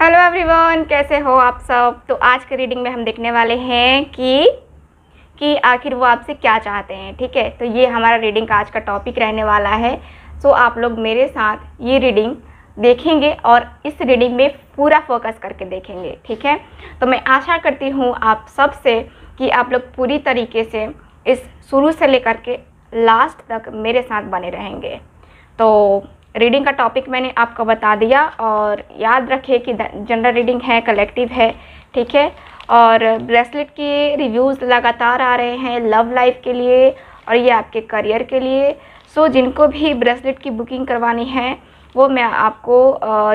Hello everyone कैसे हो आप सब तो आज के रीडिंग में हम देखने वाले हैं कि कि आखिर वो आपसे क्या चाहते हैं ठीक है तो ये हमारा रीडिंग का आज का टॉपिक रहने वाला है सो तो आप लोग मेरे साथ ये रीडिंग देखेंगे और इस रीडिंग में पूरा फोकस करके देखेंगे ठीक है तो मैं आशा करती हूँ आप सब से कि आप लोग पूरी तरीके से इस शुरू से लेकर के लास्ट तक मेरे साथ बने रहेंगे तो रीडिंग का टॉपिक मैंने आपको बता दिया और याद रखे कि जनरल रीडिंग है कलेक्टिव है ठीक है और ब्रेसलेट के रिव्यूज़ लगातार आ रहे हैं लव लाइफ के लिए और ये आपके करियर के लिए सो जिनको भी ब्रेसलेट की बुकिंग करवानी है वो मैं आपको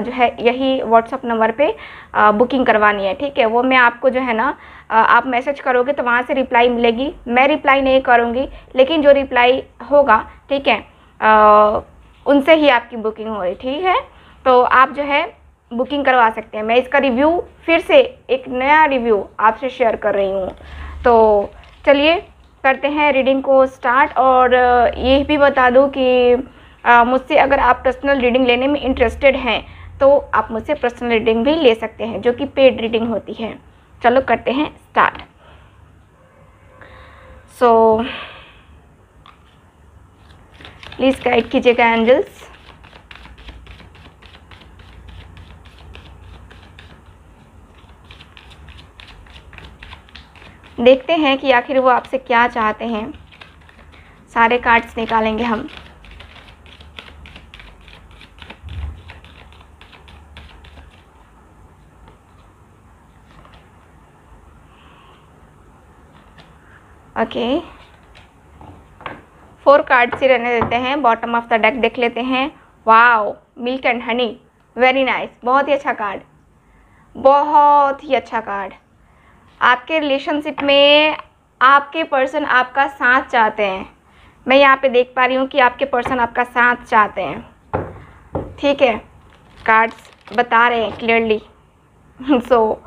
जो है यही व्हाट्सअप नंबर पे बुकिंग करवानी है ठीक है वो मैं आपको जो है ना आप मैसेज करोगे तो वहाँ से रिप्लाई मिलेगी मैं रिप्लाई नहीं करूँगी लेकिन जो रिप्लाई होगा ठीक है उनसे ही आपकी बुकिंग हो रही ठीक है तो आप जो है बुकिंग करवा सकते हैं मैं इसका रिव्यू फिर से एक नया रिव्यू आपसे शेयर कर रही हूँ तो चलिए करते हैं रीडिंग को स्टार्ट और ये भी बता दूँ कि मुझसे अगर आप पर्सनल रीडिंग लेने में इंटरेस्टेड हैं तो आप मुझसे पर्सनल रीडिंग भी ले सकते हैं जो कि पेड रीडिंग होती है चलो करते हैं start so so, please guide कीजिएगा एंजल्स देखते हैं कि आखिर वो आपसे क्या चाहते हैं सारे कार्ड्स निकालेंगे हम ओके okay. फोर कार्ड्स ही रहने देते हैं बॉटम ऑफ द डेक देख लेते हैं wow milk and honey very nice बहुत ही अच्छा कार्ड बहुत ही अच्छा कार्ड आपके रिलेशनशिप में आपके पर्सन आपका साथ चाहते हैं मैं यहाँ पे देख पा रही हूँ कि आपके पर्सन आपका साथ चाहते हैं ठीक है कार्ड्स बता रहे हैं क्लियरली सो so,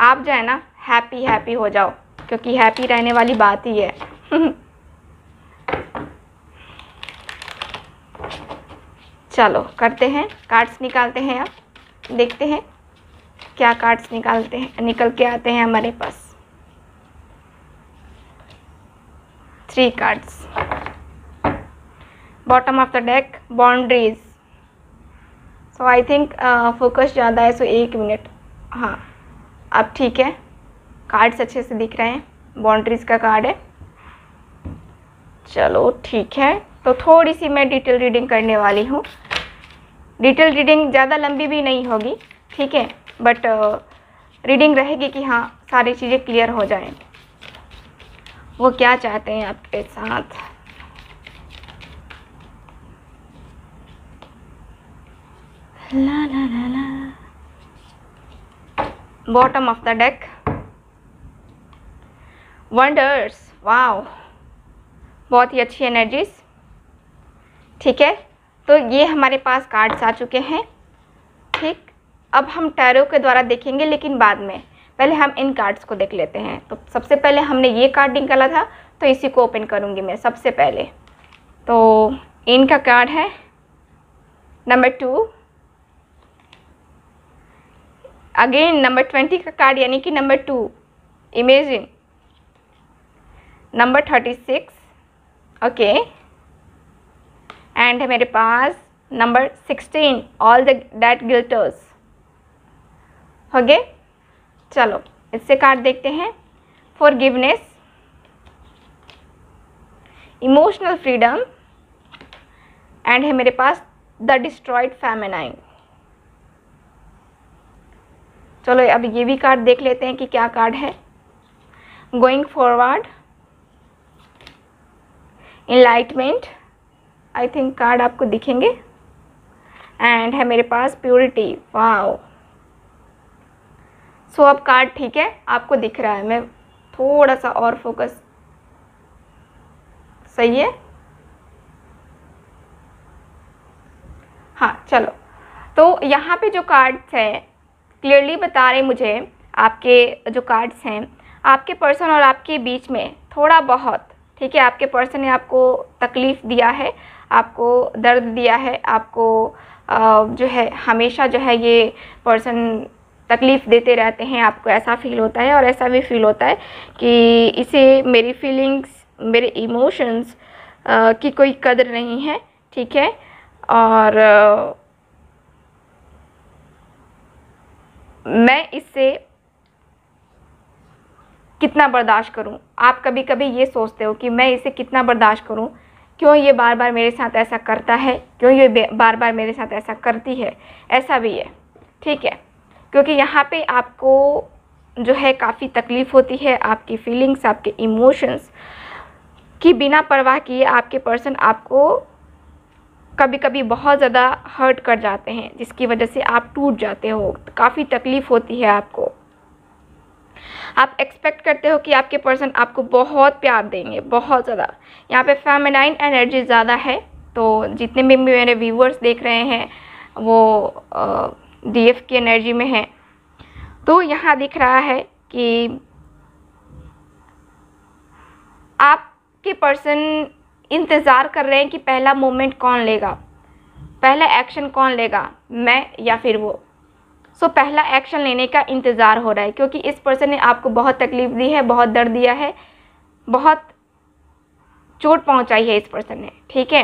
आप जो है ना हैप्पी हैप्पी हो जाओ क्योंकि हैप्पी रहने वाली बात ही है चलो करते हैं कार्ड्स निकालते हैं अब देखते हैं क्या कार्ड्स निकालते हैं निकल के आते हैं हमारे पास three cards bottom of the deck boundaries so I think focus ज़्यादा है सो so एक मिनट हाँ अब ठीक है कार्ड्स अच्छे से दिख रहे हैं बाउंड्रीज का कार्ड है चलो ठीक है तो थोड़ी सी मैं डिटेल रीडिंग करने वाली हूँ डिटेल रीडिंग ज़्यादा लंबी भी नहीं होगी ठीक है बट रीडिंग uh, रहेगी कि हाँ सारी चीज़ें क्लियर हो जाए वो क्या चाहते हैं आपके साथ ला ला ला ला bottom of the deck wonders wow बहुत ही अच्छी एनर्जीज ठीक है तो ये हमारे पास कार्ड्स आ चुके हैं ठीक अब हम टैरो के द्वारा देखेंगे लेकिन बाद में पहले हम इन कार्ड्स को देख लेते हैं तो सबसे पहले हमने ये कार्ड निकाला था तो इसी को ओपन करूँगी मैं सबसे पहले तो इनका कार्ड है number two again number twenty का कार्ड यानी कि number two imagine number thirty six okay and है मेरे पास number sixteen all the date गिल्टर्स हो गए चलो इससे कार्ड देखते हैं फॉरगिवनेस इमोशनल फ्रीडम एंड है मेरे पास द डिस्ट्रॉयड फैमेनाइन चलो अब ये भी कार्ड देख लेते हैं कि क्या कार्ड है going forward enlightenment I think card आपको दिखेंगे एंड है मेरे पास प्योरिटी वाओ सो अब कार्ड ठीक है आपको दिख रहा है मैं थोड़ा सा और फोकस सही है हाँ चलो तो यहाँ पे जो कार्ड्स हैं क्लियरली बता रहे मुझे आपके जो कार्ड्स हैं आपके पर्सन और आपके बीच में थोड़ा बहुत ठीक है आपके पर्सन ने आपको तकलीफ़ दिया है आपको दर्द दिया है आपको जो है हमेशा जो है ये पर्सन तकलीफ़ देते रहते हैं आपको ऐसा फील होता है और ऐसा भी फील होता है कि इसे मेरी फीलिंग्स मेरे इमोशंस की कोई कदर नहीं है ठीक है और मैं इससे कितना बर्दाश्त करूं आप कभी कभी ये सोचते हो कि मैं इसे कितना बर्दाश्त करूं क्यों ये बार बार मेरे साथ ऐसा करता है क्यों ये बार बार मेरे साथ ऐसा करती है ऐसा भी है ठीक है क्योंकि यहाँ पे आपको जो है काफ़ी तकलीफ़ होती है आपकी फीलिंग्स आपके इमोशंस की बिना परवाह किए आपके पर्सन आपको कभी कभी बहुत ज़्यादा हर्ट कर जाते हैं जिसकी वजह से आप टूट जाते हो काफ़ी तकलीफ़ होती है आपको आप एक्सपेक्ट करते हो कि आपके पर्सन आपको बहुत प्यार देंगे बहुत ज़्यादा यहाँ पे फेमिनाइन एनर्जी ज़्यादा है तो जितने भी मेरे व्यूवर्स देख रहे हैं वो डी की एनर्जी में हैं तो यहाँ दिख रहा है कि आपके पर्सन इंतज़ार कर रहे हैं कि पहला मोमेंट कौन लेगा पहला एक्शन कौन लेगा मैं या फिर वो सो पहला एक्शन लेने का इंतज़ार हो रहा है क्योंकि इस पर्सन ने आपको बहुत तकलीफ़ दी है बहुत दर्द दिया है बहुत चोट पहुंचाई है इस पर्सन ने ठीक है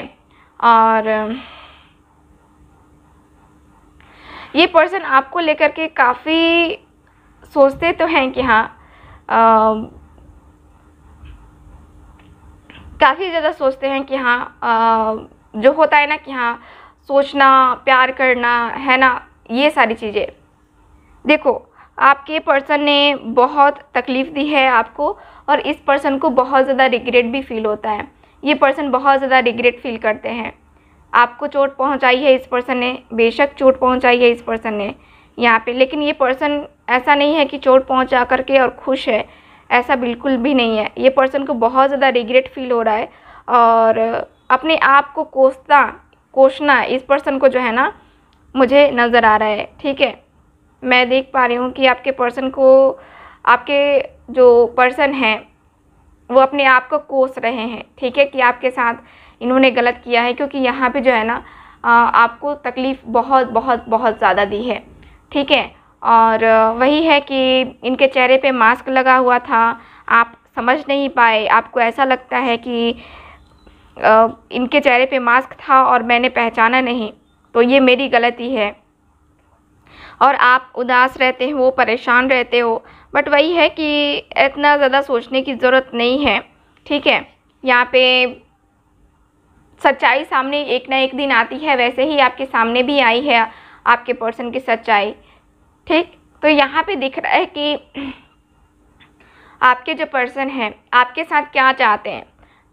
और ये पर्सन आपको लेकर के काफ़ी सोचते तो हैं कि हाँ काफ़ी ज़्यादा सोचते हैं कि हाँ जो होता है ना कि हाँ सोचना प्यार करना है ना ये सारी चीज़ें देखो आपके पर्सन ने बहुत तकलीफ़ दी है आपको और इस पर्सन को बहुत ज़्यादा रिग्रेट भी फील होता है ये पर्सन बहुत ज़्यादा रिग्रेट फील करते हैं आपको चोट पहुंचाई है इस पर्सन ने बेशक चोट पहुंचाई है इस पर्सन ने यहाँ पे लेकिन ये पर्सन ऐसा नहीं है कि चोट पहुंचा करके और खुश है ऐसा बिल्कुल भी नहीं है ये पर्सन को बहुत ज़्यादा रिग्रेट फील हो रहा है और अपने आप को कोसता कोसना इस पर्सन को जो है ना मुझे नज़र आ रहा है ठीक है मैं देख पा रही हूँ कि आपके पर्सन को आपके जो पर्सन हैं वो अपने आप को कोस रहे हैं ठीक है कि आपके साथ इन्होंने गलत किया है क्योंकि यहाँ पे जो है ना आपको तकलीफ़ बहुत बहुत बहुत ज़्यादा दी है ठीक है और वही है कि इनके चेहरे पे मास्क लगा हुआ था आप समझ नहीं पाए आपको ऐसा लगता है कि इनके चेहरे पे मास्क था और मैंने पहचाना नहीं तो ये मेरी गलती है और आप उदास रहते हो परेशान रहते हो बट वही है कि इतना ज़्यादा सोचने की ज़रूरत नहीं है ठीक है यहाँ पे सच्चाई सामने एक ना एक दिन आती है वैसे ही आपके सामने भी आई है आपके पर्सन की सच्चाई ठीक तो यहाँ पे दिख रहा है कि आपके जो पर्सन हैं आपके साथ क्या चाहते हैं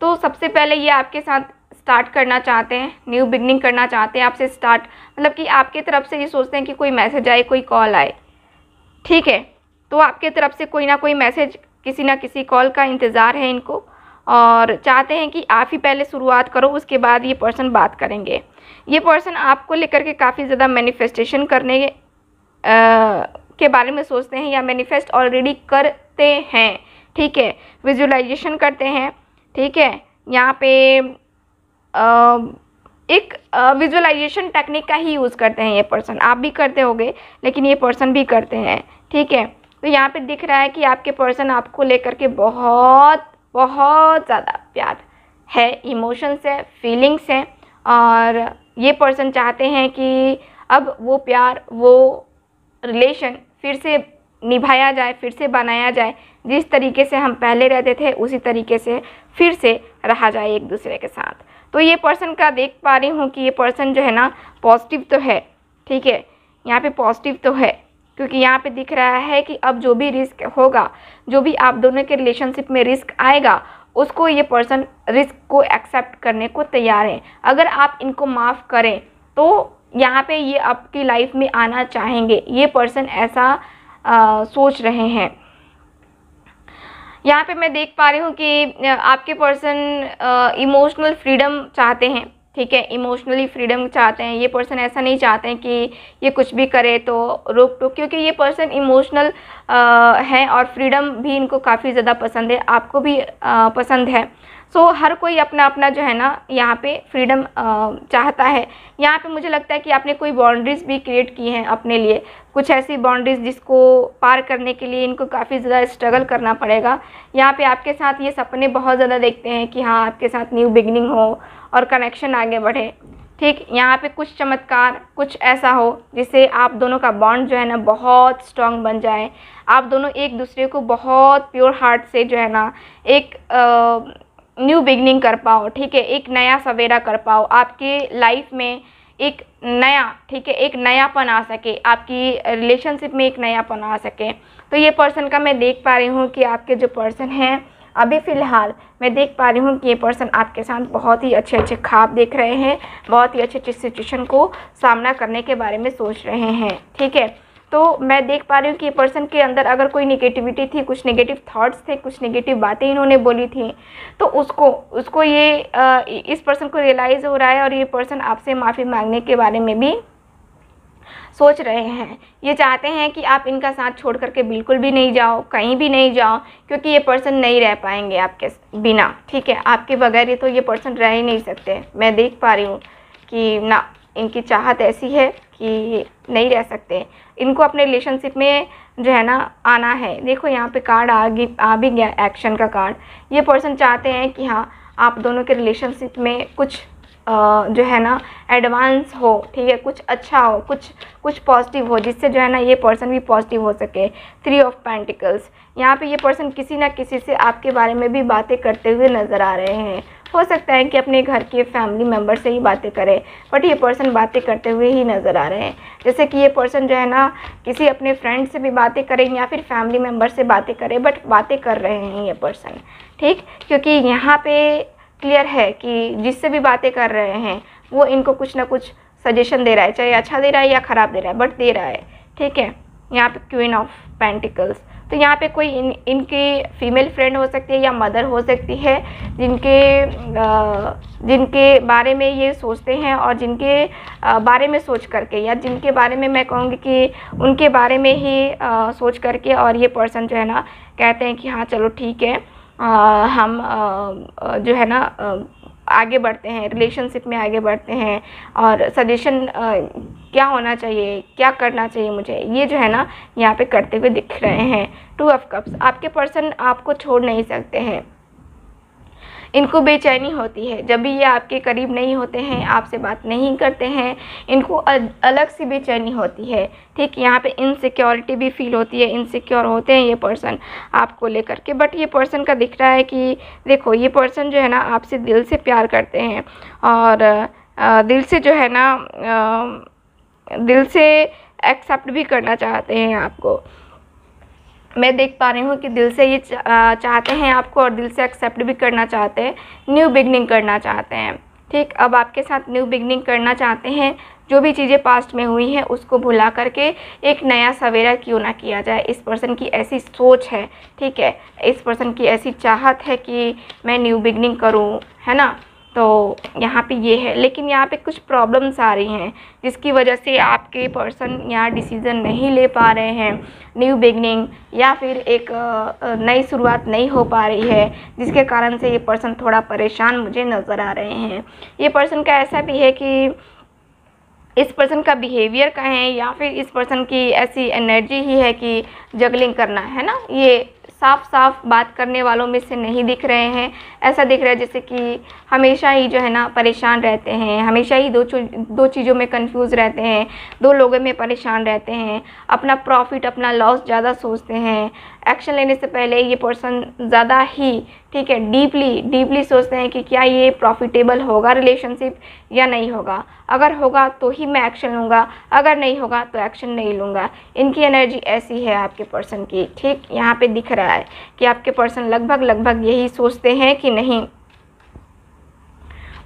तो सबसे पहले ये आपके साथ स्टार्ट करना चाहते हैं न्यू बिगनिंग करना चाहते हैं आपसे स्टार्ट मतलब कि आपके तरफ से ये सोचते हैं कि कोई मैसेज आए कोई कॉल आए ठीक है तो आपके तरफ से कोई ना कोई मैसेज किसी ना किसी कॉल का इंतज़ार है इनको और चाहते हैं कि आप ही पहले शुरुआत करो उसके बाद ये पर्सन बात करेंगे ये पर्सन आपको लेकर के काफ़ी ज़्यादा मैनिफेस्टेशन करने आ, के बारे में सोचते हैं या मैनिफेस्ट ऑलरेडी करते हैं ठीक है विजुलाइजेशन करते हैं ठीक है यहाँ पे एक विजुअलाइजेशन टेक्निक का ही यूज़ करते हैं ये पर्सन आप भी करते होंगे लेकिन ये पर्सन भी करते हैं ठीक है तो यहाँ पे दिख रहा है कि आपके पर्सन आपको लेकर के बहुत बहुत ज़्यादा प्यार है इमोशंस है फीलिंग्स हैं और ये पर्सन चाहते हैं कि अब वो प्यार वो रिलेशन फिर से निभाया जाए फिर से बनाया जाए जिस तरीके से हम पहले रहते थे उसी तरीके से फिर से रहा जाए एक दूसरे के साथ तो ये पर्सन का देख पा रही हूँ कि ये पर्सन जो है ना पॉजिटिव तो है ठीक है यहाँ पे पॉजिटिव तो है क्योंकि यहाँ पे दिख रहा है कि अब जो भी रिस्क होगा जो भी आप दोनों के रिलेशनशिप में रिस्क आएगा उसको ये पर्सन रिस्क को एक्सेप्ट करने को तैयार है अगर आप इनको माफ़ करें तो यहाँ पे ये आपकी लाइफ में आना चाहेंगे ये पर्सन ऐसा आ, सोच रहे हैं यहाँ पे मैं देख पा रही हूँ कि आपके पर्सन इमोशनल फ्रीडम चाहते हैं ठीक है इमोशनली फ्रीडम चाहते हैं ये पर्सन ऐसा नहीं चाहते हैं कि ये कुछ भी करे तो रोक टोक क्योंकि ये पर्सन इमोशनल है और फ्रीडम भी इनको काफ़ी ज़्यादा पसंद है आपको भी आ, पसंद है सो हर कोई अपना अपना जो है ना यहाँ पे फ्रीडम चाहता है यहाँ पे मुझे लगता है कि आपने कोई बाउंड्रीज़ भी क्रिएट की हैं अपने लिए कुछ ऐसी बाउंड्रीज़ जिसको पार करने के लिए इनको काफ़ी ज़्यादा स्ट्रगल करना पड़ेगा यहाँ पे आपके साथ ये सपने बहुत ज़्यादा देखते हैं कि हाँ आपके साथ न्यू बिगनिंग हो और कनेक्शन आगे बढ़े ठीक यहाँ पर कुछ चमत्कार कुछ ऐसा हो जिससे आप दोनों का बॉन्ड जो है ना बहुत स्ट्रांग बन जाए आप दोनों एक दूसरे को बहुत प्योर हार्ट से जो है ना एक आ, न्यू बिगनिंग कर पाओ ठीक है एक नया सवेरा कर पाओ आपके लाइफ में एक नया ठीक है एक नयापन आ सके आपकी रिलेशनशिप में एक नयापन आ सके तो ये पर्सन का मैं देख पा रही हूँ कि आपके जो पर्सन हैं अभी फ़िलहाल मैं देख पा रही हूँ कि ये पर्सन आपके साथ बहुत ही अच्छे अच्छे ख्वाब देख रहे हैं बहुत ही अच्छे अच्छे सिचुएशन को सामना करने के बारे में सोच रहे हैं ठीक है तो मैं देख पा रही हूँ कि पर्सन के अंदर अगर कोई निगेटिविटी थी कुछ निगेटिव थाट्स थे कुछ निगेटिव बातें इन्होंने बोली थी तो उसको उसको ये इस पर्सन को रियलाइज़ हो रहा है और ये पर्सन आपसे माफ़ी मांगने के बारे में भी सोच रहे हैं ये चाहते हैं कि आप इनका साथ छोड़ करके बिल्कुल भी नहीं जाओ कहीं भी नहीं जाओ क्योंकि ये पर्सन नहीं रह पाएंगे आपके बिना ठीक है आपके बगैर ये तो ये पर्सन रह ही नहीं सकते मैं देख पा रही हूँ कि ना इनकी चाहत ऐसी है कि नहीं रह सकते इनको अपने रिलेशनशिप में जो है ना आना है देखो यहाँ पे कार्ड आ गई आ भी गया एक्शन का कार्ड ये पर्सन चाहते हैं कि हाँ आप दोनों के रिलेशनशिप में कुछ आ, जो है ना एडवांस हो ठीक है कुछ अच्छा हो कुछ कुछ पॉजिटिव हो जिससे जो है ना ये पर्सन भी पॉजिटिव हो सके थ्री ऑफ पेंटिकल्स यहाँ पे ये पर्सन किसी ना किसी से आपके बारे में भी बातें करते हुए नज़र आ रहे हैं हो सकता है कि अपने घर के फैमिली मेम्बर से ही बातें करें बट ये पर्सन बातें करते हुए ही नज़र आ रहे हैं जैसे कि ये पर्सन जो है ना किसी अपने फ्रेंड से भी बातें करें या फिर फैमिली मेम्बर से बातें करें बट बातें कर रहे हैं ये पर्सन ठीक क्योंकि यहाँ पे क्लियर है कि जिससे भी बातें कर रहे हैं वो इनको कुछ ना कुछ सजेशन दे रहा है चाहे अच्छा दे रहा है या ख़राब दे रहा है बट दे रहा है ठीक है यहाँ पे क्वीन ऑफ पेंटिकल्स तो यहाँ पे कोई इन इनके फीमेल फ्रेंड हो सकती है या मदर हो सकती है जिनके जिनके बारे में ये सोचते हैं और जिनके बारे में सोच करके या जिनके बारे में मैं कहूँगी कि उनके बारे में ही सोच करके और ये पर्सन जो है ना कहते हैं कि हाँ चलो ठीक है हम जो है ना आगे बढ़ते हैं रिलेशनशिप में आगे बढ़ते हैं और सजेशन क्या होना चाहिए क्या करना चाहिए मुझे ये जो है ना यहाँ पे करते हुए दिख रहे हैं टू ऑफ कप्स आपके पर्सन आपको छोड़ नहीं सकते हैं इनको बेचैनी होती है जब भी ये आपके करीब नहीं होते हैं आपसे बात नहीं करते हैं इनको अलग सी बेचैनी होती है ठीक यहाँ पे इनसिक्योरिटी भी फील होती है इनसिक्योर होते हैं ये पर्सन आपको लेकर के बट ये पर्सन का दिख रहा है कि देखो ये पर्सन जो है ना आपसे दिल से प्यार करते हैं और दिल से जो है ना दिल से एक्सेप्ट भी करना चाहते हैं आपको मैं देख पा रही हूँ कि दिल से ये चाहते हैं आपको और दिल से एक्सेप्ट भी करना चाहते हैं न्यू बिगनिंग करना चाहते हैं ठीक अब आपके साथ न्यू बिगनिंग करना चाहते हैं जो भी चीज़ें पास्ट में हुई हैं उसको भुला करके एक नया सवेरा क्यों ना किया जाए इस पर्सन की ऐसी सोच है ठीक है इस पर्सन की ऐसी चाहत है कि मैं न्यू बिगनिंग करूँ है ना तो यहाँ पे ये है लेकिन यहाँ पे कुछ प्रॉब्लम्स आ रही हैं जिसकी वजह से आपके पर्सन यहाँ डिसीज़न नहीं ले पा रहे हैं न्यू बिगनिंग या फिर एक नई शुरुआत नहीं हो पा रही है जिसके कारण से ये पर्सन थोड़ा परेशान मुझे नज़र आ रहे हैं ये पर्सन का ऐसा भी है कि इस पर्सन का बिहेवियर कहें या फिर इस पर्सन की ऐसी एनर्जी ही है कि जगलिंग करना है ना ये साफ साफ बात करने वालों में से नहीं दिख रहे हैं ऐसा दिख रहा है जैसे कि हमेशा ही जो है ना परेशान रहते हैं हमेशा ही दो दो चीज़ों में कंफ्यूज रहते हैं दो लोगों में परेशान रहते हैं अपना प्रॉफिट अपना लॉस ज़्यादा सोचते हैं एक्शन लेने से पहले ये पर्सन ज़्यादा ही ठीक है डीपली डीपली सोचते हैं कि क्या ये प्रॉफिटेबल होगा रिलेशनशिप या नहीं होगा अगर होगा तो ही मैं एक्शन लूँगा अगर नहीं होगा तो एक्शन नहीं लूँगा इनकी एनर्जी ऐसी है आपके पर्सन की ठीक यहाँ पे दिख रहा है कि आपके पर्सन लगभग लगभग यही सोचते हैं कि नहीं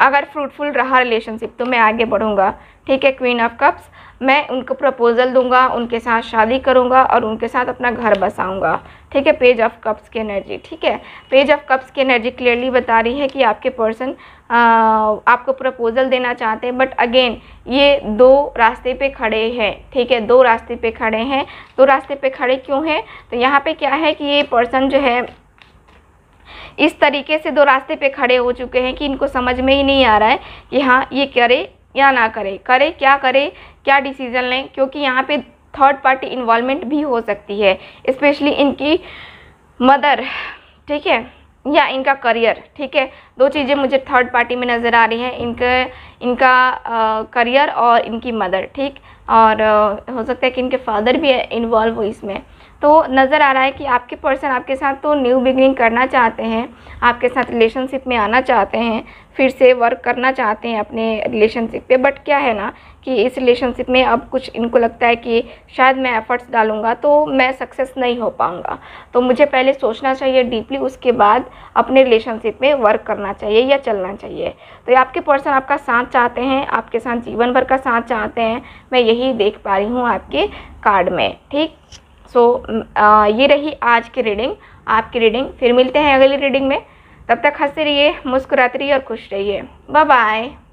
अगर फ्रूटफुल रहा रिलेशनशिप तो मैं आगे बढ़ूँगा ठीक है क्वीन ऑफ कप्स मैं उनको प्रपोज़ल दूंगा उनके साथ शादी करूंगा और उनके साथ अपना घर बसाऊंगा ठीक है पेज ऑफ कप्स की एनर्जी ठीक है पेज ऑफ कप्स की एनर्जी क्लियरली बता रही है कि आपके पर्सन आपको प्रपोज़ल देना चाहते हैं बट अगेन ये दो रास्ते पे खड़े हैं ठीक है दो रास्ते पे खड़े हैं दो रास्ते पे खड़े क्यों हैं तो यहाँ पे क्या है कि ये पर्सन जो है इस तरीके से दो रास्ते पे खड़े हो चुके हैं कि इनको समझ में ही नहीं आ रहा है कि हाँ ये करे या ना करे करे क्या करे क्या डिसीज़न लें क्योंकि यहाँ पे थर्ड पार्टी इन्वॉलमेंट भी हो सकती है स्पेशली इनकी मदर ठीक है या इनका करियर ठीक है दो चीज़ें मुझे थर्ड पार्टी में नज़र आ रही हैं इनके इनका आ, करियर और इनकी मदर ठीक और आ, हो सकता है कि इनके फादर भी इन्वॉल्व हो इसमें तो नज़र आ रहा है कि आपके पर्सन आपके साथ तो न्यू बिगनिंग करना चाहते हैं आपके साथ रिलेशनशिप में आना चाहते हैं फिर से वर्क करना चाहते हैं अपने रिलेशनशिप पे बट क्या है ना कि इस रिलेशनशिप में अब कुछ इनको लगता है कि शायद मैं एफ़र्ट्स डालूंगा तो मैं सक्सेस नहीं हो पाऊंगा तो मुझे पहले सोचना चाहिए डीपली उसके बाद अपने रिलेशनशिप में वर्क करना चाहिए या चलना चाहिए तो आपके पर्सन आपका साथ चाहते हैं आपके साथ जीवन भर का साथ चाहते हैं मैं यही देख पा रही हूँ आपके कार्ड में ठीक सो so, ये रही आज की रीडिंग आपकी रीडिंग फिर मिलते हैं अगली रीडिंग में तब तक हंसते रहिए मुस्कुराते रहिए और खुश रहिए बाय बाय